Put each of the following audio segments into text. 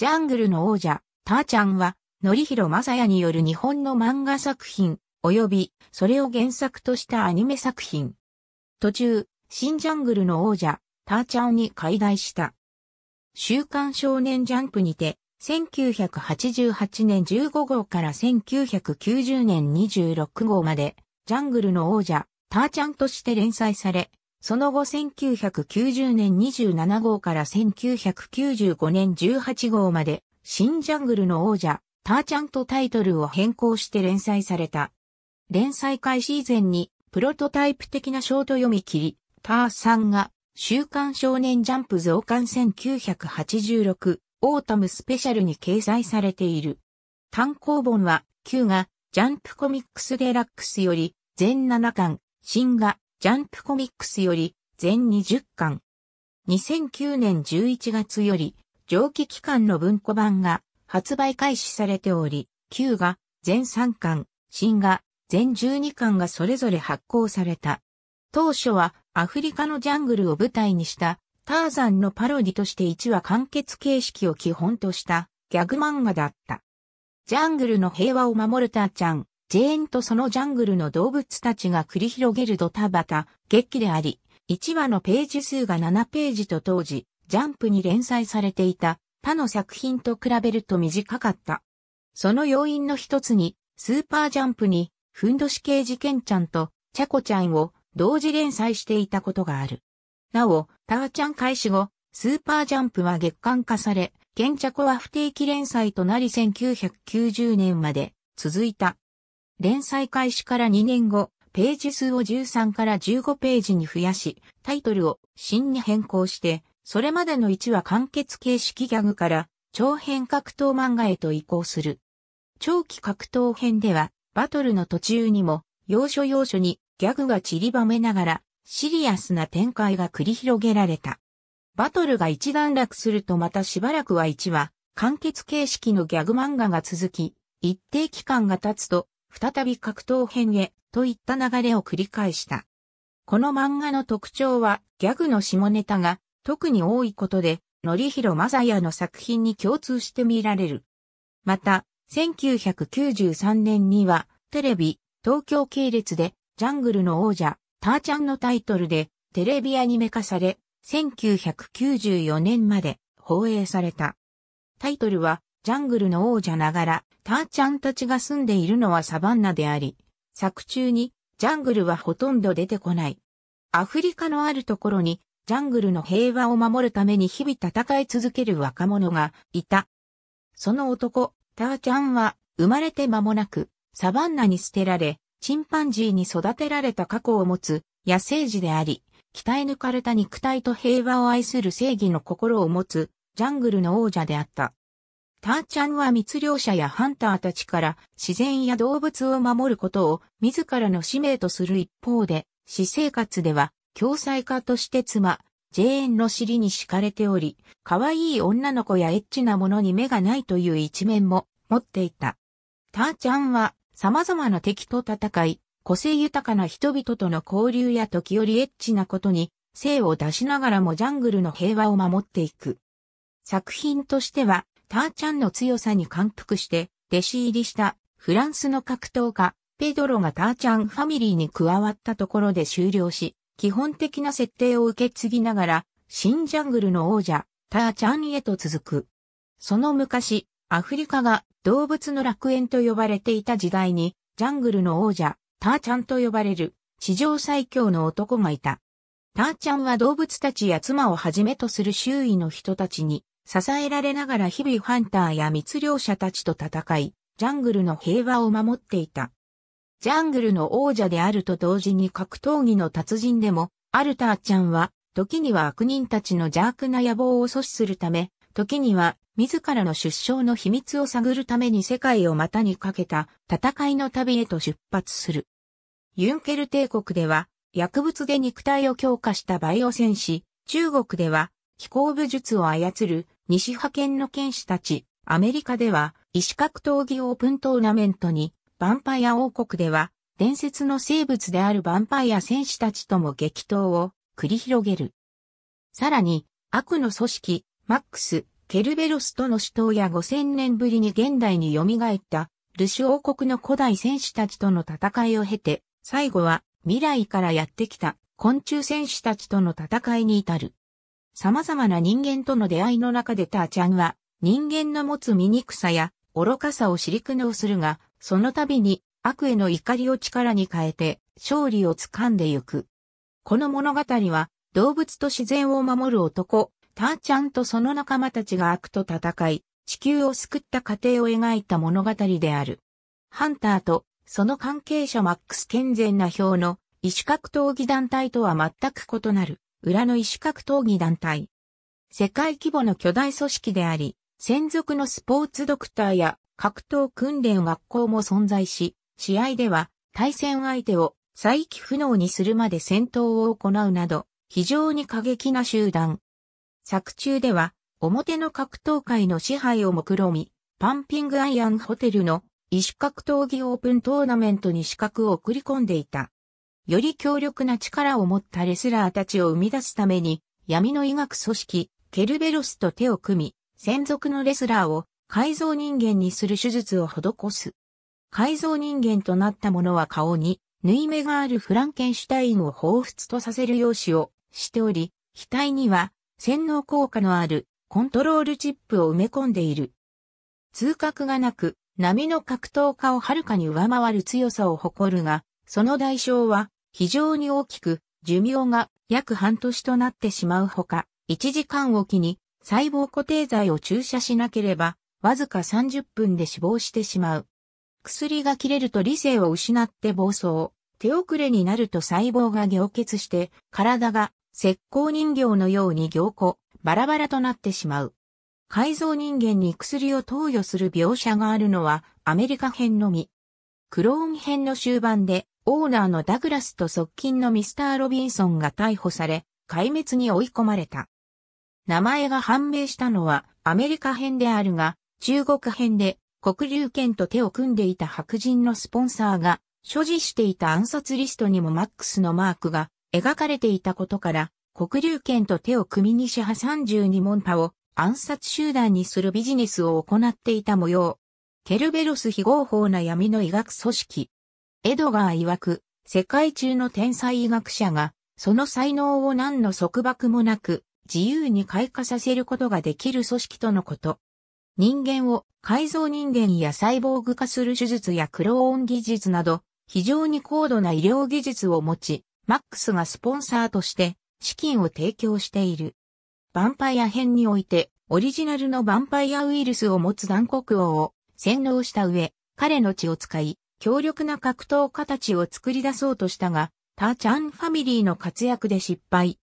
ジャングルの王者、ターちゃんは、のりひろまさやによる日本の漫画作品、及び、それを原作としたアニメ作品。途中、新ジャングルの王者、ターちゃんに解題した。週刊少年ジャンプにて、1988年15号から1990年26号まで、ジャングルの王者、ターちゃんとして連載され、その後1990年27号から1995年18号まで、新ジャングルの王者、ターちゃんとタイトルを変更して連載された。連載開始以前に、プロトタイプ的なショート読み切り、ターさんが、週刊少年ジャンプ増刊1986、オータムスペシャルに掲載されている。単行本は、旧が、ジャンプコミックスデラックスより、全7巻、新が、ジャンプコミックスより全20巻。2009年11月より蒸気機関の文庫版が発売開始されており、旧が全3巻、新が全12巻がそれぞれ発行された。当初はアフリカのジャングルを舞台にしたターザンのパロディとして1話完結形式を基本としたギャグ漫画だった。ジャングルの平和を守るターちゃん、ジェーンとそのジャングルの動物たちが繰り広げるドタバタ、劇であり、1話のページ数が7ページと当時、ジャンプに連載されていた他の作品と比べると短かった。その要因の一つに、スーパージャンプに、ふんどし刑事ケンちゃんと、チャコちゃんを同時連載していたことがある。なお、ターちゃん開始後、スーパージャンプは月間化され、ケンチャコは不定期連載となり1990年まで続いた。連載開始から2年後、ページ数を13から15ページに増やし、タイトルを新に変更して、それまでの1話完結形式ギャグから長編格闘漫画へと移行する。長期格闘編では、バトルの途中にも、要所要所にギャグが散りばめながら、シリアスな展開が繰り広げられた。バトルが一段落するとまたしばらくは1話、完結形式のギャグ漫画が続き、一定期間が経つと、再び格闘編へといった流れを繰り返した。この漫画の特徴はギャグの下ネタが特に多いことで、のりひろまさやの作品に共通して見られる。また、1993年にはテレビ、東京系列でジャングルの王者、ターちゃんのタイトルでテレビアニメ化され、1994年まで放映された。タイトルはジャングルの王者ながら、ターちゃんたちが住んでいるのはサバンナであり、作中にジャングルはほとんど出てこない。アフリカのあるところに、ジャングルの平和を守るために日々戦い続ける若者がいた。その男、ターちゃんは、生まれて間もなく、サバンナに捨てられ、チンパンジーに育てられた過去を持つ野生児であり、鍛え抜かれた肉体と平和を愛する正義の心を持つジャングルの王者であった。ターチャンは密猟者やハンターたちから自然や動物を守ることを自らの使命とする一方で、私生活では、共済家として妻、ジェーンの尻に敷かれており、可愛い女の子やエッチなものに目がないという一面も持っていた。ターチャンは様々な敵と戦い、個性豊かな人々との交流や時折エッチなことに、精を出しながらもジャングルの平和を守っていく。作品としては、ターチャンの強さに感服して弟子入りしたフランスの格闘家、ペドロがターチャンファミリーに加わったところで終了し、基本的な設定を受け継ぎながら、新ジャングルの王者、ターチャンへと続く。その昔、アフリカが動物の楽園と呼ばれていた時代に、ジャングルの王者、ターチャンと呼ばれる、地上最強の男がいた。ターチャンは動物たちや妻をはじめとする周囲の人たちに、支えられながら日々ハンターや密猟者たちと戦い、ジャングルの平和を守っていた。ジャングルの王者であると同時に格闘技の達人でも、アルターちゃんは、時には悪人たちの邪悪な野望を阻止するため、時には自らの出生の秘密を探るために世界を股にかけた戦いの旅へと出発する。ユンケル帝国では薬物で肉体を強化したバイオ戦士、中国では気候武術を操る西派遣の剣士たち、アメリカでは、石格闘技オープントーナメントに、ヴァンパイア王国では、伝説の生物であるヴァンパイア戦士たちとも激闘を繰り広げる。さらに、悪の組織、マックス、ケルベロスとの死闘や5000年ぶりに現代に蘇ったルシュ王国の古代戦士たちとの戦いを経て、最後は未来からやってきた昆虫戦士たちとの戦いに至る。様々な人間との出会いの中でターちゃんは、人間の持つ醜さや愚かさを知り苦悩するが、その度に悪への怒りを力に変えて勝利を掴んでゆく。この物語は動物と自然を守る男、ターちゃんとその仲間たちが悪と戦い、地球を救った過程を描いた物語である。ハンターとその関係者マックス健全な表の異種格闘技団体とは全く異なる。裏の異種格闘技団体。世界規模の巨大組織であり、専属のスポーツドクターや格闘訓練学校も存在し、試合では対戦相手を再起不能にするまで戦闘を行うなど、非常に過激な集団。作中では、表の格闘界の支配を目論み、パンピングアイアンホテルの異種格闘技オープントーナメントに資格を送り込んでいた。より強力な力を持ったレスラーたちを生み出すために、闇の医学組織、ケルベロスと手を組み、専属のレスラーを改造人間にする手術を施す。改造人間となった者は顔に縫い目があるフランケンシュタインを彷彿とさせる容姿をしており、額には洗脳効果のあるコントロールチップを埋め込んでいる。痛覚がなく、波の格闘家をはるかに上回る強さを誇るが、その代償は非常に大きく寿命が約半年となってしまうほか、1時間おきに細胞固定剤を注射しなければ、わずか30分で死亡してしまう。薬が切れると理性を失って暴走。手遅れになると細胞が凝結して、体が石膏人形のように凝固、バラバラとなってしまう。改造人間に薬を投与する描写があるのはアメリカ編のみ。クローン編の終盤で、オーナーのダグラスと側近のミスター・ロビンソンが逮捕され、壊滅に追い込まれた。名前が判明したのはアメリカ編であるが、中国編で黒竜圏と手を組んでいた白人のスポンサーが所持していた暗殺リストにもマックスのマークが描かれていたことから、黒竜圏と手を組み西派32門派を暗殺集団にするビジネスを行っていた模様ケルベロス非合法な闇の医学組織。エドガー曰く、世界中の天才医学者が、その才能を何の束縛もなく、自由に開花させることができる組織とのこと。人間を改造人間やサイボーグ化する手術やクローン技術など、非常に高度な医療技術を持ち、マックスがスポンサーとして資金を提供している。ヴァンパイア編において、オリジナルのヴァンパイアウイルスを持つ残酷王を洗脳した上、彼の血を使い、強力な格闘家たちを作り出そうとしたが、ターチャンファミリーの活躍で失敗。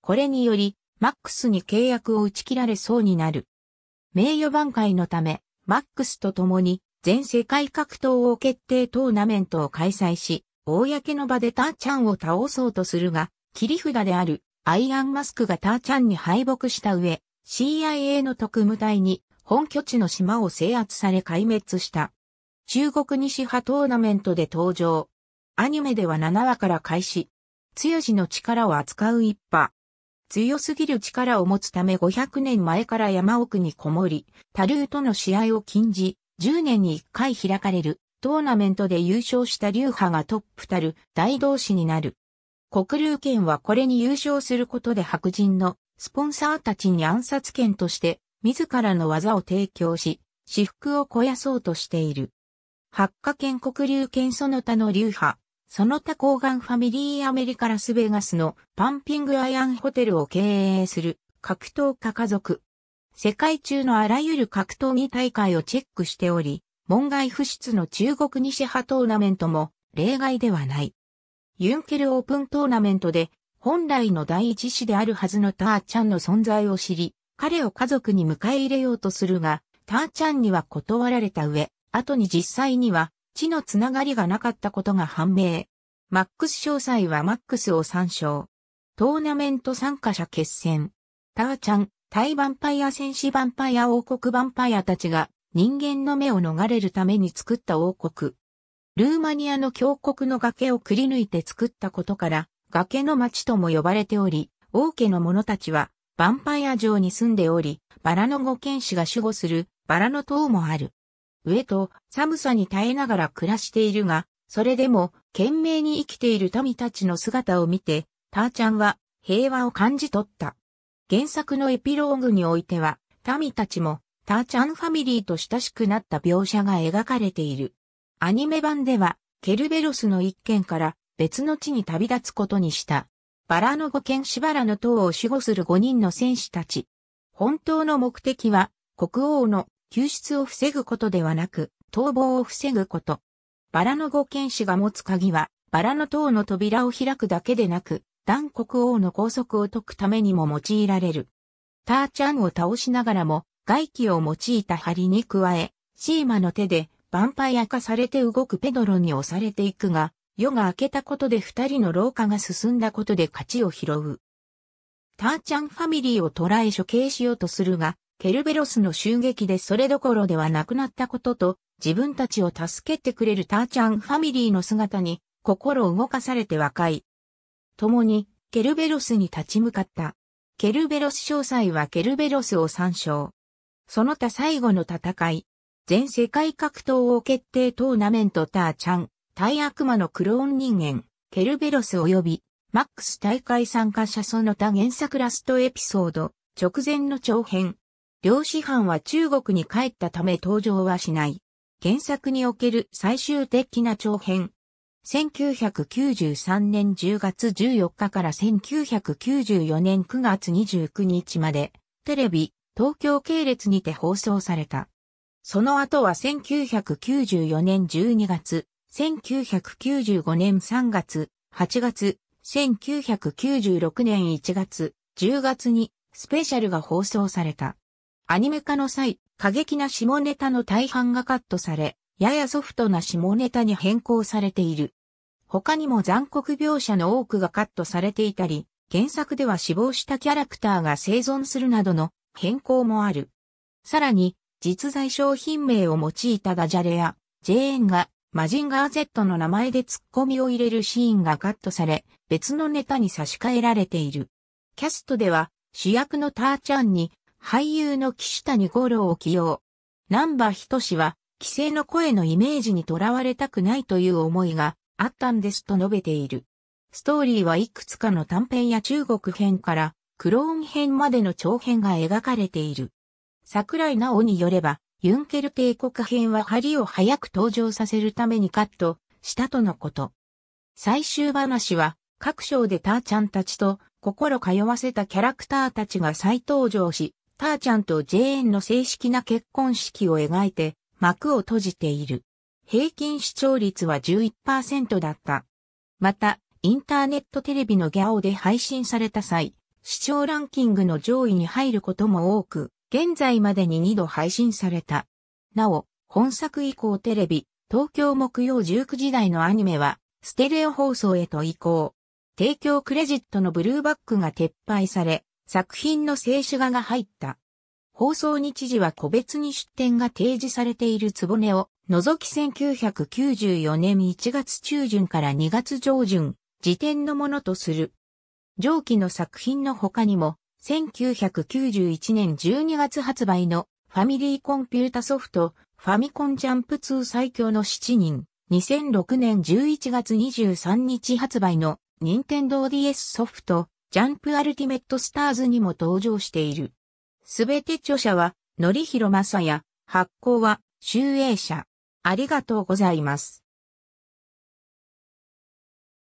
これにより、マックスに契約を打ち切られそうになる。名誉挽回のため、マックスと共に全世界格闘王決定トーナメントを開催し、公の場でターチャンを倒そうとするが、切り札であるアイアンマスクがターチャンに敗北した上、CIA の特務隊に本拠地の島を制圧され壊滅した。中国西派トーナメントで登場。アニメでは7話から開始。強しの力を扱う一派。強すぎる力を持つため500年前から山奥にこもり、タルーとの試合を禁じ、10年に1回開かれるトーナメントで優勝した流派がトップたる大同士になる。国流圏はこれに優勝することで白人のスポンサーたちに暗殺権として自らの技を提供し、私服を肥やそうとしている。八花県国流県その他の流派、その他高岩ファミリーアメリカラスベガスのパンピングアイアンホテルを経営する格闘家家族。世界中のあらゆる格闘技大会をチェックしており、門外不出の中国西派トーナメントも例外ではない。ユンケルオープントーナメントで本来の第一子であるはずのターちゃんの存在を知り、彼を家族に迎え入れようとするが、ターちゃんには断られた上、後に実際には血のつながりがなかったことが判明。マックス詳細はマックスを参照。トーナメント参加者決戦。ターちゃん、対ヴァンパイア戦士ヴァンパイア王国ヴァンパイアたちが人間の目を逃れるために作った王国。ルーマニアの峡谷の崖をくり抜いて作ったことから、崖の町とも呼ばれており、王家の者たちはバンパイア城に住んでおり、バラの御剣士が守護するバラの塔もある。上と寒さに耐えながら暮らしているが、それでも懸命に生きている民たちの姿を見て、ターちゃんは平和を感じ取った。原作のエピローグにおいては、民たちもターちゃんファミリーと親しくなった描写が描かれている。アニメ版では、ケルベロスの一件から別の地に旅立つことにした。バラの語剣しばらの塔を守護する5人の戦士たち。本当の目的は、国王の救出を防ぐことではなく、逃亡を防ぐこと。バラの語剣士が持つ鍵は、バラの塔の扉を開くだけでなく、ダン国王の拘束を解くためにも用いられる。ターチャンを倒しながらも、外気を用いた針に加え、シーマの手で、ヴァンパイア化されて動くペドロに押されていくが、夜が明けたことで二人の老化が進んだことで勝ちを拾う。ターチャンファミリーを捕らえ処刑しようとするが、ケルベロスの襲撃でそれどころではなくなったことと、自分たちを助けてくれるターチャンファミリーの姿に、心動かされて和解。共に、ケルベロスに立ち向かった。ケルベロス詳細はケルベロスを参照。その他最後の戦い。全世界格闘王決定トーナメントターチャン。大悪魔のクローン人間、ケルベロス及び、マックス大会参加者その他原作ラストエピソード、直前の長編。量師範は中国に帰ったため登場はしない。原作における最終的な長編。1993年10月14日から1994年9月29日まで、テレビ、東京系列にて放送された。その後は1994年12月、1995年3月、8月、1996年1月、10月にスペシャルが放送された。アニメ化の際、過激な下ネタの大半がカットされ、ややソフトな下ネタに変更されている。他にも残酷描写の多くがカットされていたり、原作では死亡したキャラクターが生存するなどの変更もある。さらに、実在商品名を用いたダジャレや、ジェーンがマジンガー Z の名前でツッコミを入れるシーンがカットされ、別のネタに差し替えられている。キャストでは、主役のターチャンに、俳優の岸谷五郎を起用。ー波仁志は、規制の声のイメージにとらわれたくないという思いがあったんですと述べている。ストーリーはいくつかの短編や中国編からクローン編までの長編が描かれている。桜井直によれば、ユンケル帝国編は針を早く登場させるためにカットしたとのこと。最終話は各章でターちゃんたちと心通わせたキャラクターたちが再登場し、ターちゃんとジェーンの正式な結婚式を描いて幕を閉じている。平均視聴率は11%だった。また、インターネットテレビのギャオで配信された際、視聴ランキングの上位に入ることも多く、現在までに2度配信された。なお、本作以降テレビ、東京木曜19時台のアニメは、ステレオ放送へと移行。提供クレジットのブルーバックが撤廃され、作品の静止画が入った。放送日時は個別に出展が提示されているつぼねを、除き1994年1月中旬から2月上旬、時点のものとする。上記の作品の他にも、1991年12月発売のファミリーコンピュータソフト、ファミコンジャンプ2最強の7人、2006年11月23日発売の、任天堂 DS ソフト、ジャンプアルティメットスターズにも登場している。すべて著者は、のりひろまさや、発行は、集英社。ありがとうございます。